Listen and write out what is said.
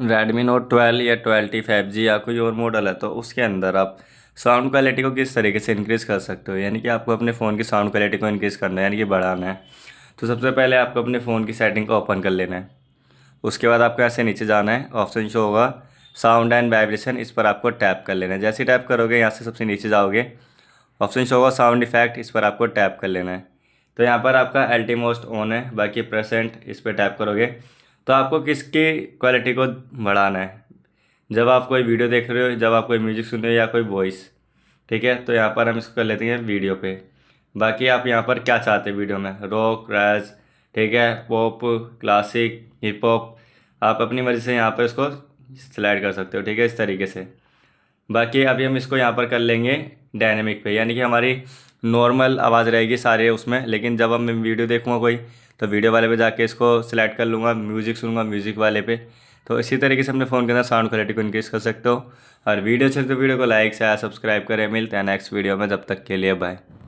Redmi note twelve या ट्वेल्टी five G या कोई और मॉडल है तो उसके अंदर आप साउंड क्वालिटी को किस तरीके से इंक्रीज़ कर सकते हो यानी कि आपको अपने फ़ोन की साउंड क्वालिटी को इंक्रीज़ करना है यानी कि बढ़ाना है तो सबसे पहले आपको अपने फ़ोन की सेटिंग को ओपन कर लेना है उसके बाद आपको ऐसे नीचे जाना है ऑप्शन शो होगा साउंड एंड वाइब्रेशन इस पर आपको टैप कर लेना है जैसे ही टैप करोगे यहाँ से सबसे नीचे जाओगे ऑप्शन शो होगा साउंड इफेक्ट इस पर आपको टैप कर लेना है तो यहाँ पर आपका अल्टीमोस्ट ऑन है बाकी प्रेसेंट इस पर टैप करोगे तो आपको किसकी क्वालिटी को बढ़ाना है जब आप कोई वीडियो देख रहे हो जब आप कोई म्यूजिक सुन रहे हो या कोई वॉइस ठीक है तो यहाँ पर हम इसको कर लेते हैं वीडियो पे बाकी आप यहाँ पर क्या चाहते हैं वीडियो में रॉक रैज ठीक है पॉप क्लासिक हिप हॉप आप अपनी मर्ज़ी से यहाँ पर इसको स्लाइड कर सकते हो ठीक है इस तरीके से बाकी अभी हम इसको यहाँ पर कर लेंगे डायनेमिक पे यानी कि हमारी नॉर्मल आवाज़ रहेगी सारे उसमें लेकिन जब अब मैं वीडियो देखूँगा कोई तो वीडियो वाले पे जाके इसको सिलेक्ट कर लूँगा म्यूज़िक सुनूँगा म्यूज़िक वाले पे तो इसी तरीके से अपने फ़ोन के अंदर साउंड क्वालिटी को इंक्रीज़ कर सकते हो और वीडियो अच्छे तो वीडियो को लाइक से सब्सक्राइब करें मिलते हैं नेक्स्ट वीडियो में जब तक के लिए बाय